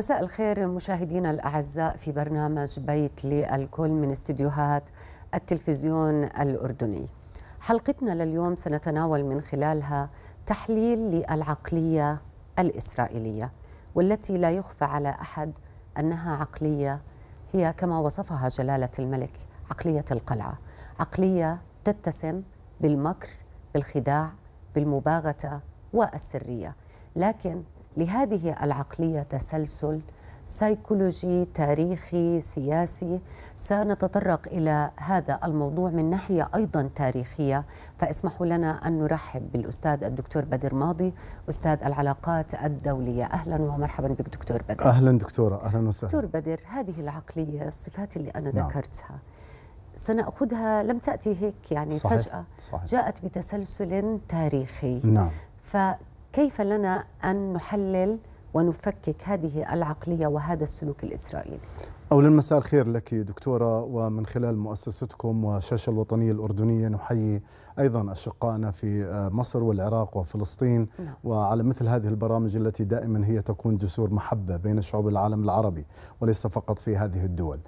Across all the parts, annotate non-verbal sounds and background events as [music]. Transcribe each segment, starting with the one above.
مساء الخير مشاهدينا الأعزاء في برنامج بيت للكل من استديوهات التلفزيون الأردني حلقتنا لليوم سنتناول من خلالها تحليل للعقلية الإسرائيلية والتي لا يخفى على أحد أنها عقلية هي كما وصفها جلالة الملك عقلية القلعة عقلية تتسم بالمكر بالخداع بالمباغتة والسرية لكن لهذه العقلية تسلسل سيكولوجي تاريخي سياسي سنتطرق الى هذا الموضوع من ناحيه ايضا تاريخيه فاسمحوا لنا ان نرحب بالاستاذ الدكتور بدر ماضي استاذ العلاقات الدوليه اهلا ومرحبا بك دكتور بدر اهلا دكتوره اهلا وسهلا دكتور بدر هذه العقليه الصفات اللي انا نعم. ذكرتها سناخذها لم تاتي هيك يعني صحيح. فجاه صحيح. جاءت بتسلسل تاريخي نعم كيف لنا أن نحلل ونفكك هذه العقلية وهذا السلوك الإسرائيلي أولا مساء الخير لك دكتورة ومن خلال مؤسستكم والشاشة الوطنية الأردنية نحيي أيضا أشقائنا في آه، مصر والعراق وفلسطين نعم. وعلى مثل هذه البرامج التي دائما هي تكون جسور محبة بين شعوب العالم العربي وليس فقط في هذه الدول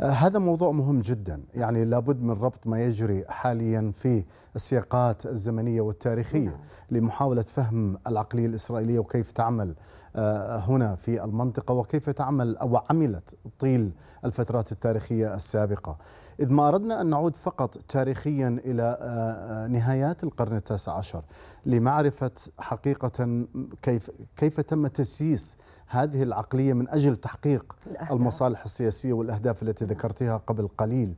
آه، هذا موضوع مهم جدا يعني لابد من ربط ما يجري حاليا في السياقات الزمنية والتاريخية نعم. لمحاولة فهم العقلية الإسرائيلية وكيف تعمل آه، هنا في المنطقة وكيف تعمل أو عملت طيل الفترات التاريخية السابقة إذ ما أردنا أن نعود فقط تاريخيا إلى آه، نهايات القرن التاسع عشر لمعرفة حقيقة كيف, كيف تم تسييس هذه العقلية من أجل تحقيق الأهداف. المصالح السياسية والأهداف التي ذكرتها قبل قليل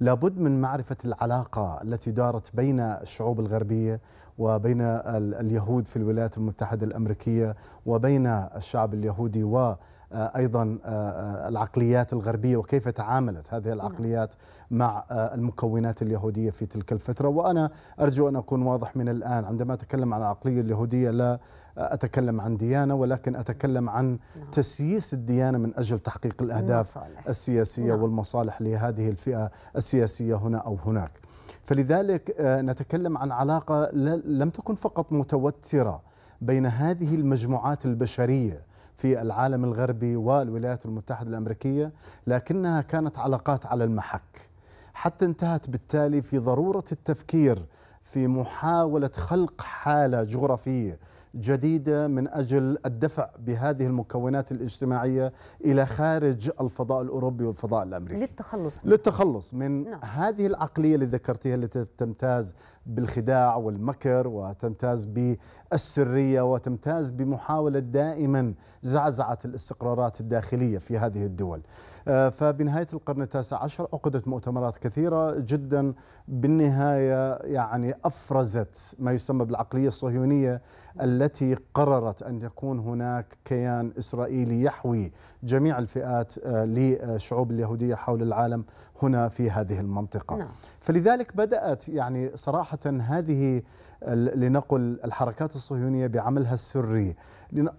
لابد من معرفة العلاقة التي دارت بين الشعوب الغربية وبين اليهود في الولايات المتحدة الأمريكية وبين الشعب اليهودي و آه، ايضا آه، آه، العقليات الغربيه وكيف تعاملت هذه نعم. العقليات مع المكونات اليهوديه في تلك الفتره وانا ارجو ان اكون واضح من الان عندما اتكلم عن العقليه اليهوديه لا أتكلم عن ديانة ولكن أتكلم عن نعم. تسييس الديانة من أجل تحقيق الأهداف المصالح. السياسية نعم. والمصالح لهذه الفئة السياسية هنا أو هناك فلذلك آه، نتكلم عن علاقة لم تكن فقط متوترة بين هذه المجموعات البشرية في العالم الغربي والولايات المتحدة الأمريكية لكنها كانت علاقات على المحك حتى انتهت بالتالي في ضرورة التفكير في محاولة خلق حالة جغرافية جديده من اجل الدفع بهذه المكونات الاجتماعيه الى خارج الفضاء الاوروبي والفضاء الامريكي للتخلص للتخلص من نعم. هذه العقليه اللي ذكرتيها التي تمتاز بالخداع والمكر وتمتاز بالسريه وتمتاز بمحاوله دائما زعزعه الاستقرارات الداخليه في هذه الدول. آه، فبنهايه القرن التاسع عشر عقدت مؤتمرات كثيره جدا بالنهايه يعني افرزت ما يسمى بالعقليه الصهيونيه التي قررت ان يكون هناك كيان اسرائيلي يحوي جميع الفئات للشعوب آه، اليهوديه حول العالم هنا في هذه المنطقة نعم. فلذلك بدأت يعني صراحة هذه لنقل الحركات الصهيونية بعملها السري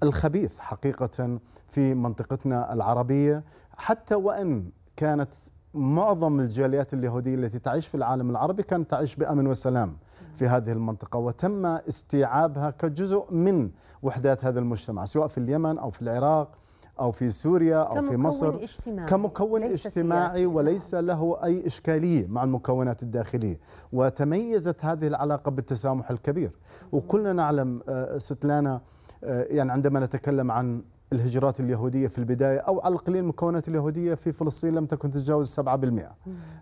الخبيث حقيقة في منطقتنا العربية حتى وإن كانت معظم الجاليات اليهودية التي تعيش في العالم العربي كانت تعيش بأمن وسلام في نعم. هذه المنطقة وتم استيعابها كجزء من وحدات هذا المجتمع سواء في اليمن أو في العراق أو في سوريا أو في مصر اجتماعي كمكون ليس اجتماعي سياسي وليس نعم. له أي إشكالية مع المكونات الداخلية وتميزت هذه العلاقة بالتسامح الكبير وكلنا نعلم آه، ستلانا آه، يعني عندما نتكلم عن الهجرات اليهودية في البداية أو على القليل المكونات اليهودية في فلسطين لم تكن تتجاوز 7%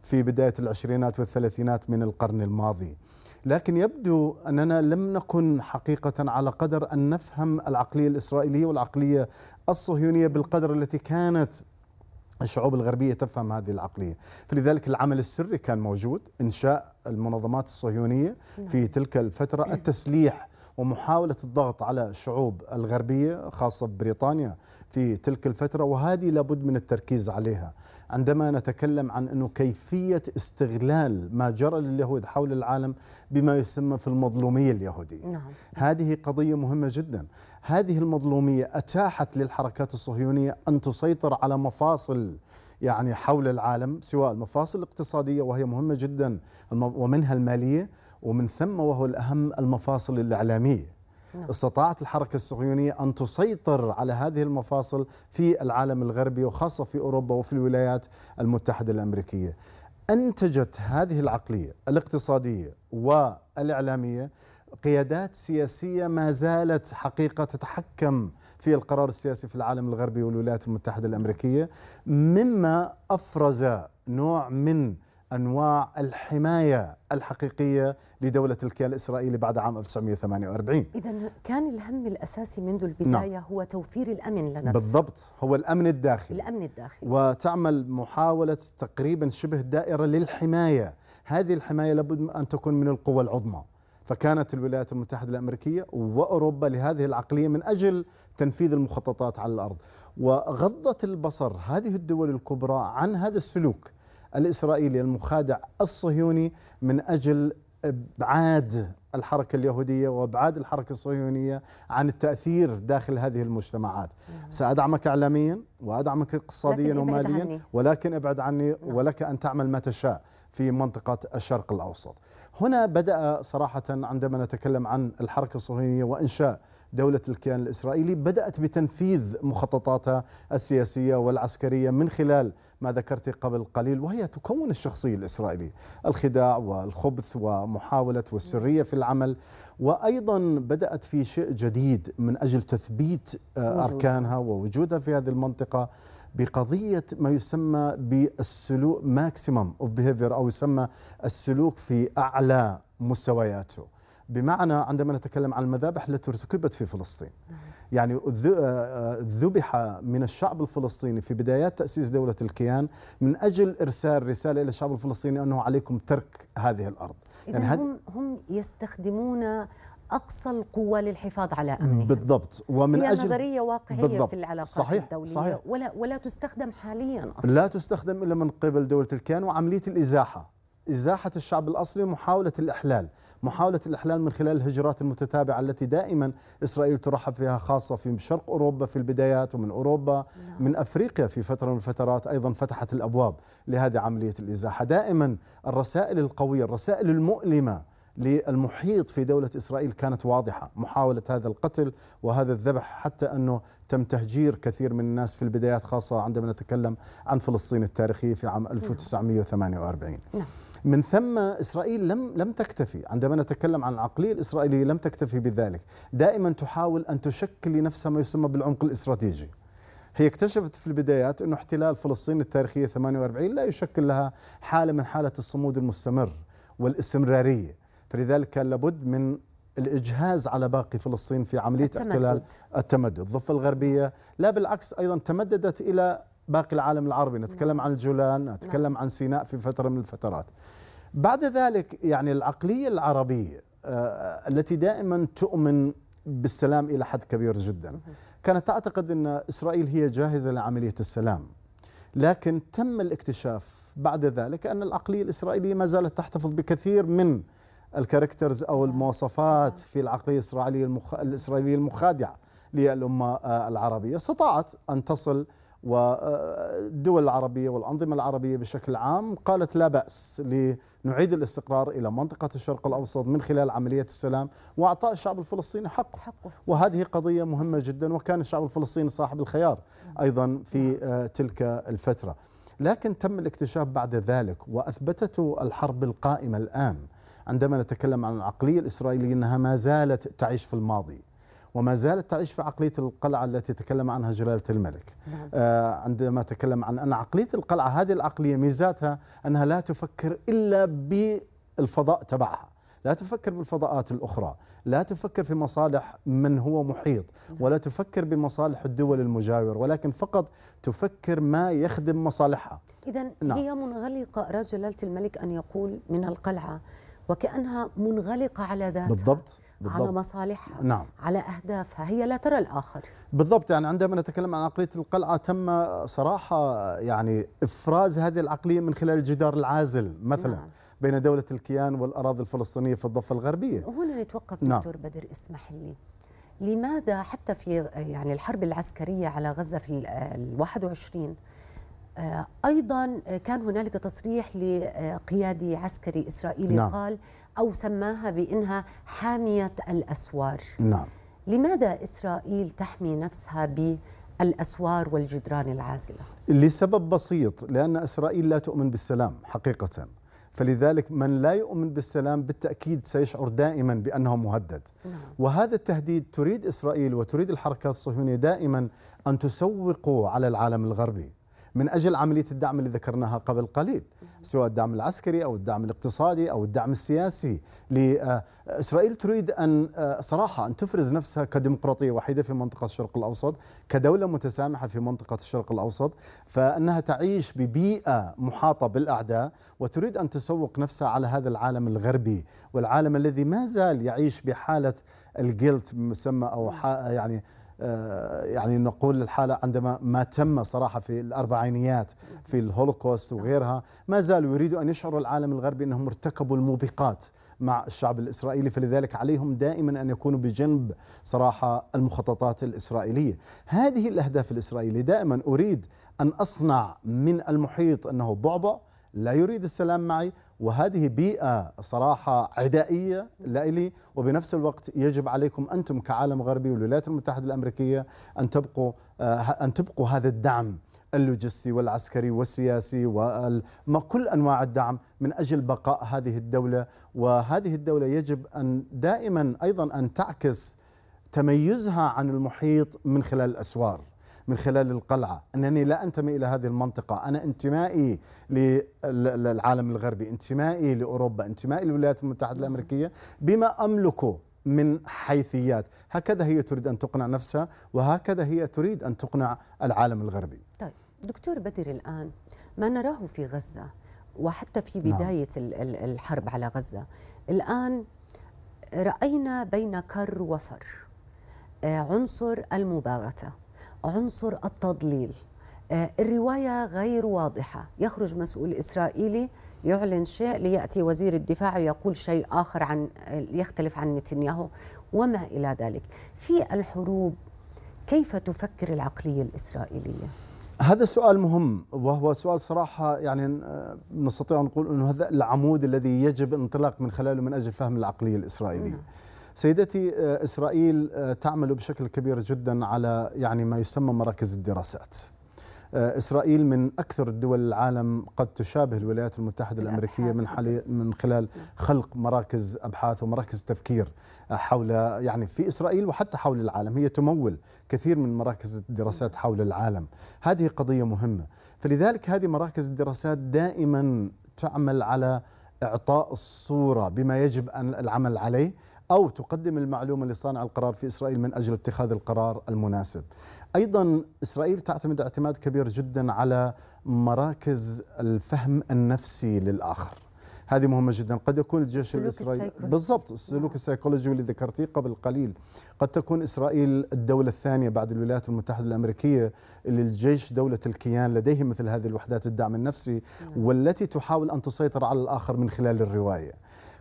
في بداية العشرينات والثلاثينات من القرن الماضي لكن يبدو أننا لم نكن حقيقة على قدر أن نفهم العقلية الإسرائيلية والعقلية الصهيونية بالقدر التي كانت الشعوب الغربية تفهم هذه العقلية فلذلك العمل السري كان موجود إنشاء المنظمات الصهيونية في نعم. تلك الفترة [clears throat] التسليح ومحاولة الضغط على الشعوب الغربية خاصة بريطانيا في تلك الفترة وهذه لابد من التركيز عليها عندما نتكلم عن أنه كيفية استغلال ما جرى لليهود حول العالم بما يسمى في المظلومية اليهودية نعم. هذه قضية مهمة جدا هذه المظلومية أتاحت للحركات الصهيونية أن تسيطر على مفاصل يعني حول العالم سواء المفاصل الاقتصادية وهي مهمة جدا ومنها المالية ومن ثم وهو الأهم المفاصل الإعلامية نعم. استطاعت الحركة الصهيونية أن تسيطر على هذه المفاصل في العالم الغربي وخاصة في أوروبا وفي الولايات المتحدة الأمريكية أنتجت هذه العقلية الاقتصادية والإعلامية قيادات سياسية ما زالت حقيقة تتحكم في القرار السياسي في العالم الغربي والولايات المتحدة الأمريكية مما أفرز نوع من أنواع الحماية الحقيقية لدولة الكيان الإسرائيلي بعد عام 1948 إذا كان الهم الأساسي منذ نعم. البداية نعم. هو توفير الأمن لنا بالضبط هو الأمن الداخلي الأمن الداخلي وتعمل محاولة تقريبا شبه دائرة للحماية هذه الحماية لابد أن تكون من القوى العظمى فكانت الولايات المتحدة الأمريكية وأوروبا لهذه العقلية من أجل تنفيذ المخططات على الأرض وغضت البصر هذه الدول الكبرى عن هذا السلوك الإسرائيلي المخادع الصهيوني من أجل إبعاد الحركة اليهودية وإبعاد الحركة الصهيونية عن التأثير داخل هذه المجتمعات نعم. سأدعمك إعلاميا وأدعمك اقتصاديا وماليا عني. ولكن ابعد عني نعم. ولك أن تعمل ما تشاء في منطقة الشرق الأوسط هنا بدأ صراحة عندما نتكلم عن الحركة الصهيونية وإنشاء دولة الكيان الإسرائيلي بدأت بتنفيذ مخططاتها السياسية والعسكرية من خلال ما ذكرت قبل قليل وهي تكون الشخصية الإسرائيلية الخداع والخبث ومحاولة والسرية في العمل وأيضا بدأت في شيء جديد من أجل تثبيت آه، أركانها ووجودها في هذه المنطقة بقضية ما يسمى بالسلوك ماكسيمم اوف بيهيفير أو يسمى السلوك في أعلى مستوياته بمعنى عندما نتكلم عن المذابح التي ارتكبت في فلسطين نعم. يعني آه، آه، ذبح من الشعب الفلسطيني في بدايات تأسيس دولة الكيان من أجل إرسال رسالة إلى الشعب الفلسطيني أنه عليكم ترك هذه الأرض يعني هم, هم يستخدمون أقصى القوة للحفاظ على أمنهم بالضبط ومن هي أجل نظرية واقعية بالضبط في العلاقات صحيح الدولية صحيح ولا ولا تستخدم حاليا أصلا لا تستخدم إلا من قبل دولة الكيان وعملية الإزاحة إزاحة الشعب الأصلي ومحاولة الإحلال محاولة الإحلال من خلال الهجرات المتتابعة التي دائما إسرائيل ترحب فيها خاصة في شرق أوروبا في البدايات ومن أوروبا نعم. من أفريقيا في فترة من الفترات أيضا فتحت الأبواب لهذه عملية الإزاحة دائما الرسائل القوية الرسائل المؤلمة للمحيط في دولة إسرائيل كانت واضحة محاولة هذا القتل وهذا الذبح حتى أنه تم تهجير كثير من الناس في البدايات خاصة عندما نتكلم عن فلسطين التاريخية في عام 1948 نعم. من ثم إسرائيل لم لم تكتفي عندما نتكلم عن العقلية الإسرائيلية لم تكتفي بذلك دائما تحاول أن تشكل لنفسها ما يسمى بالعمق الاستراتيجي هي اكتشفت في البدايات انه احتلال فلسطين التاريخية 48 لا يشكل لها حالة من حالة الصمود المستمر والاستمرارية فلذلك كان لابد من الإجهاز على باقي فلسطين في عملية التمدد. احتلال التمدد الضفة الغربية لا بالعكس أيضا تمددت إلى باقي العالم العربي نتكلم نعم. عن الجولان نعم. نتكلم عن سيناء في فترة من الفترات بعد ذلك يعني العقلية العربية آه، التي دائما تؤمن بالسلام إلى حد كبير جدا كانت تعتقد أن إسرائيل هي جاهزة لعملية السلام لكن تم الاكتشاف بعد ذلك أن العقلية الإسرائيلية ما زالت تحتفظ بكثير من الكاركترز أو نعم. المواصفات في العقلية الإسرائيلية, الإسرائيلية المخادعة للأمة آه، العربية استطاعت أن تصل والدول العربية والأنظمة العربية بشكل عام قالت لا بأس لنعيد الاستقرار إلى منطقة الشرق الأوسط من خلال عملية السلام وأعطاء الشعب الفلسطيني حقه, حقه. وهذه قضية مهمة جدا وكان الشعب الفلسطيني صاحب الخيار أيضا في نعم. آه، تلك الفترة لكن تم الاكتشاف بعد ذلك وأثبتته الحرب القائمة الآن عندما نتكلم عن العقلية الإسرائيلية أنها ما زالت تعيش في الماضي وما زالت تعيش في عقلية القلعة التي تكلم عنها جلالة الملك نعم. آه، عندما تكلم عن أن عقلية القلعة هذه العقلية ميزاتها أنها لا تفكر إلا بالفضاء تبعها لا تفكر بالفضاءات الأخرى لا تفكر في مصالح من هو محيط نعم. ولا تفكر بمصالح الدول المجاورة ولكن فقط تفكر ما يخدم مصالحها إذا نعم. هي منغلقة أراد جلالة الملك أن يقول من القلعة وكأنها منغلقة على ذاتها بالضبط بالضبط. على مصالحها نعم. على أهدافها هي لا ترى الآخر بالضبط يعني عندما نتكلم عن عقلية القلعة تم صراحة يعني إفراز هذه العقلية من خلال الجدار العازل مثلا نعم. بين دولة الكيان والأراضي الفلسطينية في الضفة الغربية هنا نتوقف نعم. دكتور بدر اسمح لي لماذا حتى في يعني الحرب العسكرية على غزة في ال 21 آه، آه، أيضا كان هنالك تصريح لقيادي عسكري إسرائيلي نعم. قال أو سماها بأنها حامية الأسوار نعم لماذا إسرائيل تحمي نفسها بالأسوار والجدران العازلة لسبب بسيط لأن إسرائيل لا تؤمن بالسلام حقيقة فلذلك من لا يؤمن بالسلام بالتأكيد سيشعر دائما بأنه مهدد نعم. وهذا التهديد تريد إسرائيل وتريد الحركات الصهيونية دائما أن تسوقوا على العالم الغربي من أجل عملية الدعم اللي ذكرناها قبل قليل سواء الدعم العسكري أو الدعم الاقتصادي أو الدعم السياسي لاسرائيل آه، تريد أن آه، صراحة أن تفرز نفسها كديمقراطية وحيدة في منطقة الشرق الأوسط كدولة متسامحة في منطقة الشرق الأوسط فأنها تعيش ببيئة محاطة بالأعداء وتريد أن تسوق نفسها على هذا العالم الغربي والعالم الذي ما زال يعيش بحالة الجلت مسمى أو يعني آه، يعني نقول الحالة عندما ما تم صراحة في الأربعينيات في الهولوكوست وغيرها ما زالوا يريدوا أن يشعروا العالم الغربي أنهم ارتكبوا الموبقات مع الشعب الإسرائيلي فلذلك عليهم دائما أن يكونوا بجنب صراحة المخططات الإسرائيلية هذه الأهداف الإسرائيلية دائما أريد أن أصنع من المحيط أنه بعبع لا يريد السلام معي وهذه بيئة صراحة عدائية لإلي وبنفس الوقت يجب عليكم أنتم كعالم غربي والولايات المتحدة الأمريكية أن تبقوا أن تبقوا هذا الدعم اللوجستي والعسكري والسياسي كل انواع الدعم من اجل بقاء هذه الدوله وهذه الدوله يجب ان دائما ايضا ان تعكس تميزها عن المحيط من خلال الاسوار من خلال القلعة أنني لا أنتمي إلى هذه المنطقة أنا انتمائي للعالم الغربي انتمائي لأوروبا انتمائي للولايات المتحدة الأمريكية بما أملكه من حيثيات هكذا هي تريد أن تقنع نفسها وهكذا هي تريد أن تقنع العالم الغربي طيب دكتور بدر الآن ما نراه في غزة وحتى في نعم. بداية نعم. الحرب على غزة الآن رأينا بين كر وفر آه، عنصر المباغتة عنصر التضليل آه، الرواية غير واضحة يخرج مسؤول إسرائيلي يعلن شيء ليأتي وزير الدفاع ويقول شيء آخر عن يختلف عن نتنياهو وما إلى ذلك في الحروب كيف تفكر العقلية الإسرائيلية؟ هذا سؤال مهم وهو سؤال صراحة يعني آه، نستطيع أن نقول أنه هذا العمود الذي يجب انطلاق من خلاله من أجل فهم العقلية الإسرائيلية نعم. سيدتي آه، اسرائيل آه، تعمل بشكل كبير جدا على يعني ما يسمى مراكز الدراسات. آه، اسرائيل من اكثر الدول العالم قد تشابه الولايات المتحده الامريكيه من من خلال خلق مراكز ابحاث ومراكز تفكير حول يعني في اسرائيل وحتى حول العالم هي تمول كثير من مراكز الدراسات حول العالم هذه قضيه مهمه فلذلك هذه مراكز الدراسات دائما تعمل على اعطاء الصوره بما يجب ان العمل عليه أو تقدم المعلومة لصانع القرار في إسرائيل من أجل اتخاذ القرار المناسب أيضا إسرائيل تعتمد اعتماد كبير جدا على مراكز الفهم النفسي للآخر هذه مهمة جدا قد يكون الجيش الإسرائيلي بالضبط السلوك السيكولوجي اللي ذكرتيه قبل قليل قد تكون إسرائيل الدولة الثانية بعد الولايات المتحدة الأمريكية اللي الجيش دولة الكيان لديه مثل هذه الوحدات الدعم النفسي نعم. والتي تحاول أن تسيطر على الآخر من خلال الرواية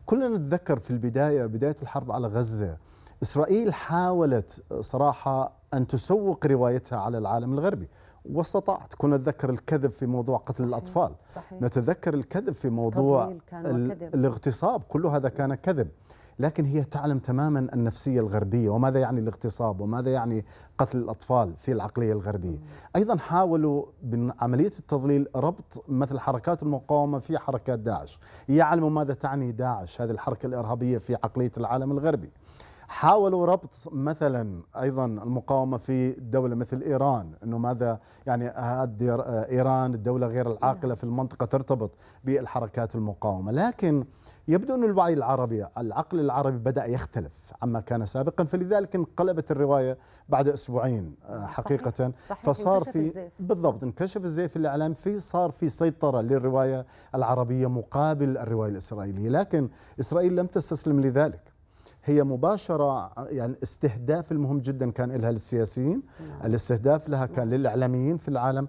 كلنا نتذكر في البداية بداية الحرب على غزة إسرائيل حاولت صراحة أن تسوق روايتها على العالم الغربي واستطعت كنا نتذكر الكذب في موضوع قتل صحيح. الأطفال صحيح. نتذكر الكذب في موضوع الاغتصاب كل هذا كان كذب لكن هي تعلم تماما النفسية الغربية وماذا يعني الاغتصاب وماذا يعني قتل الأطفال في العقلية الغربية أيضا حاولوا بعملية التضليل ربط مثل حركات المقاومة في حركات داعش يعلموا ماذا تعني داعش هذه الحركة الإرهابية في عقلية العالم الغربي حاولوا ربط مثلا ايضا المقاومه في دوله مثل ايران انه ماذا يعني ايران الدوله غير العاقله في المنطقه ترتبط بالحركات المقاومه لكن يبدو أن الوعي العربي العقل العربي بدأ يختلف عما كان سابقا فلذلك انقلبت الرواية بعد أسبوعين حقيقة آه، صحيح. صحيح. فصار في الزيف. بالضبط انكشف الزيف الإعلام في صار في سيطرة للرواية العربية مقابل الرواية الإسرائيلية لكن إسرائيل لم تستسلم لذلك هي مباشرة يعني استهداف المهم جدا كان لها للسياسيين نعم. الاستهداف لها كان للإعلاميين في العالم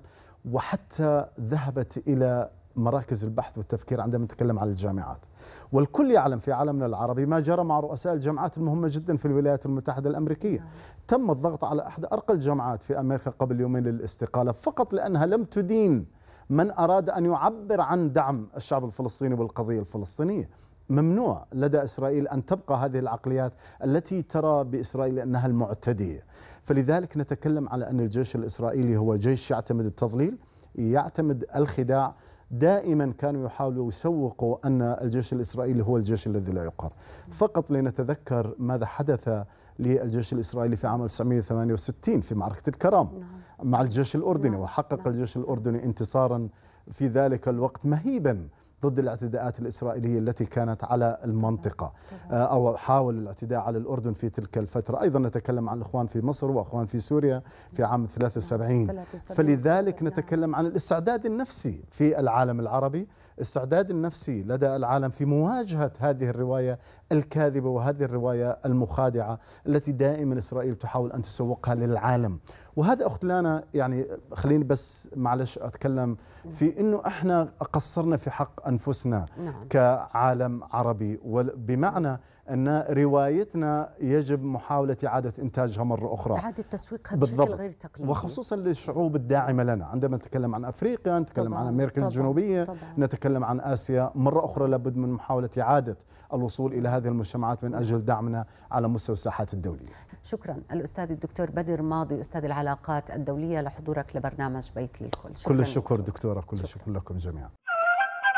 وحتى ذهبت إلى مراكز البحث والتفكير عندما نتكلم عن الجامعات والكل يعلم في عالمنا العربي ما جرى مع رؤساء الجامعات المهمة جدا في الولايات المتحدة الأمريكية نعم. تم الضغط على أحد أرقى الجامعات في أمريكا قبل يومين للاستقالة فقط لأنها لم تدين من أراد أن يعبر عن دعم الشعب الفلسطيني والقضية الفلسطينية ممنوع لدى إسرائيل أن تبقى هذه العقليات التي ترى بإسرائيل أنها المعتدية فلذلك نتكلم على أن الجيش الإسرائيلي هو جيش يعتمد التضليل يعتمد الخداع دائما كانوا يحاولوا يسوقوا أن الجيش الإسرائيلي هو الجيش الذي لا يقهر فقط لنتذكر ماذا حدث للجيش الإسرائيلي في عام 1968 في معركة الكرام نعم. مع الجيش الأردني نعم. وحقق نعم. الجيش الأردني انتصارا في ذلك الوقت مهيبا ضد الاعتداءات الإسرائيلية التي كانت على المنطقة آه، أو حاول الاعتداء على الأردن في تلك الفترة أيضا نتكلم عن الإخوان في مصر وأخوان في سوريا في عام 73 فلذلك نعم. نتكلم عن الاستعداد النفسي في العالم العربي استعداد النفسي لدى العالم في مواجهة هذه الرواية الكاذبة وهذه الرواية المخادعة التي دائما إسرائيل تحاول أن تسوقها للعالم وهذا اخت لانا يعني خليني بس معلش اتكلم في انه احنا قصرنا في حق انفسنا نعم. كعالم عربي بمعنى أن روايتنا يجب محاولة إعادة إنتاجها مرة أخرى إعادة تسويقها بشكل بالضبط. غير تقليدي وخصوصا للشعوب الداعمة لنا عندما نتكلم عن أفريقيا نتكلم طبعا. عن أمريكا طبعا. الجنوبية طبعا. نتكلم عن آسيا مرة أخرى لابد من محاولة إعادة الوصول إلى هذه المجتمعات من أجل دعمنا على مستوى الساحات الدولية شكرا الأستاذ الدكتور بدر ماضي أستاذ العلاقات الدولية لحضورك لبرنامج بيت للكل شكرا كل الشكر دكتورة كل الشكر لكم جميعا